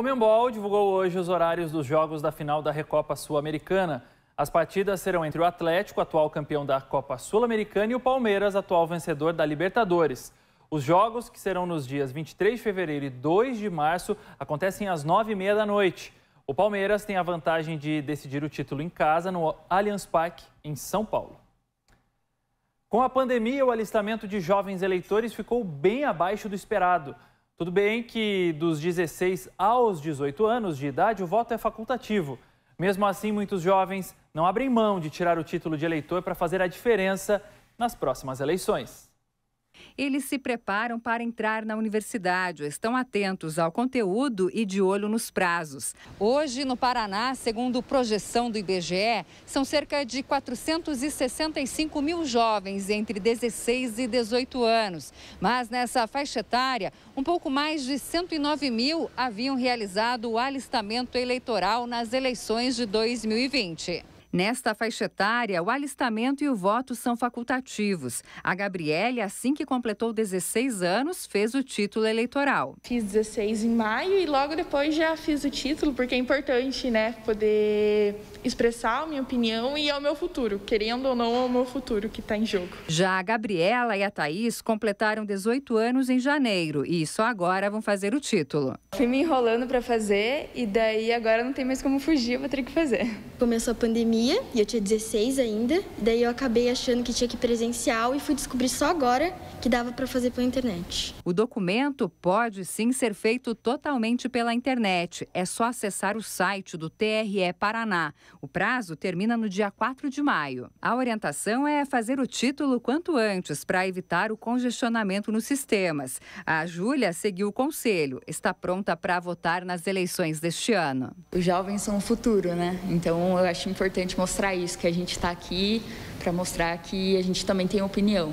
Comembol divulgou hoje os horários dos jogos da final da Recopa Sul-Americana. As partidas serão entre o Atlético, atual campeão da Copa Sul-Americana, e o Palmeiras, atual vencedor da Libertadores. Os jogos, que serão nos dias 23 de fevereiro e 2 de março, acontecem às 9h30 da noite. O Palmeiras tem a vantagem de decidir o título em casa, no Allianz Parque, em São Paulo. Com a pandemia, o alistamento de jovens eleitores ficou bem abaixo do esperado. Tudo bem que dos 16 aos 18 anos de idade o voto é facultativo. Mesmo assim, muitos jovens não abrem mão de tirar o título de eleitor para fazer a diferença nas próximas eleições. Eles se preparam para entrar na universidade, estão atentos ao conteúdo e de olho nos prazos. Hoje, no Paraná, segundo projeção do IBGE, são cerca de 465 mil jovens entre 16 e 18 anos. Mas nessa faixa etária, um pouco mais de 109 mil haviam realizado o alistamento eleitoral nas eleições de 2020. Nesta faixa etária, o alistamento e o voto são facultativos. A Gabriele, assim que completou 16 anos, fez o título eleitoral. Fiz 16 em maio e logo depois já fiz o título, porque é importante, né, poder expressar a minha opinião e é o meu futuro, querendo ou não, é o meu futuro que está em jogo. Já a Gabriela e a Thaís completaram 18 anos em janeiro e só agora vão fazer o título. Fui me enrolando para fazer e daí agora não tem mais como fugir, vou ter que fazer. Começou a pandemia pandemia e eu tinha 16 ainda. Daí eu acabei achando que tinha que ir presencial e fui descobrir só agora que dava para fazer pela internet. O documento pode sim ser feito totalmente pela internet. É só acessar o site do TRE Paraná. O prazo termina no dia 4 de maio. A orientação é fazer o título quanto antes para evitar o congestionamento nos sistemas. A Júlia seguiu o conselho, está pronta para votar nas eleições deste ano. Os jovens são o futuro, né? Então eu acho importante importante mostrar isso, que a gente está aqui para mostrar que a gente também tem opinião.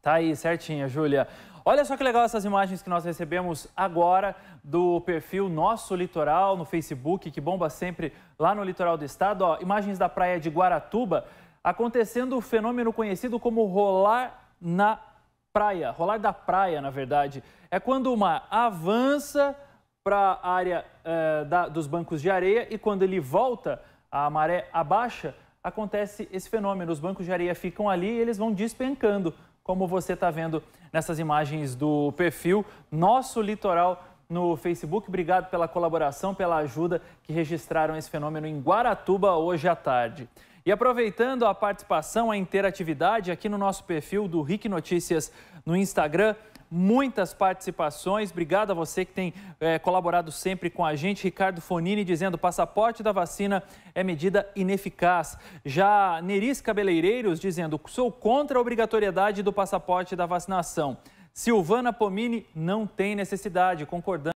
Tá aí, certinha, Júlia. Olha só que legal essas imagens que nós recebemos agora do perfil Nosso Litoral no Facebook, que bomba sempre lá no litoral do estado. Ó, imagens da praia de Guaratuba acontecendo o fenômeno conhecido como rolar na praia. Rolar da praia, na verdade. É quando uma avança para a área eh, da, dos bancos de areia e quando ele volta a maré abaixa, acontece esse fenômeno. Os bancos de areia ficam ali e eles vão despencando, como você está vendo nessas imagens do perfil Nosso Litoral no Facebook. Obrigado pela colaboração, pela ajuda que registraram esse fenômeno em Guaratuba hoje à tarde. E aproveitando a participação, a interatividade aqui no nosso perfil do RIC Notícias no Instagram, muitas participações. Obrigado a você que tem é, colaborado sempre com a gente. Ricardo Fonini dizendo: passaporte da vacina é medida ineficaz. Já Neris Cabeleireiros dizendo: sou contra a obrigatoriedade do passaporte da vacinação. Silvana Pomini não tem necessidade, concordando.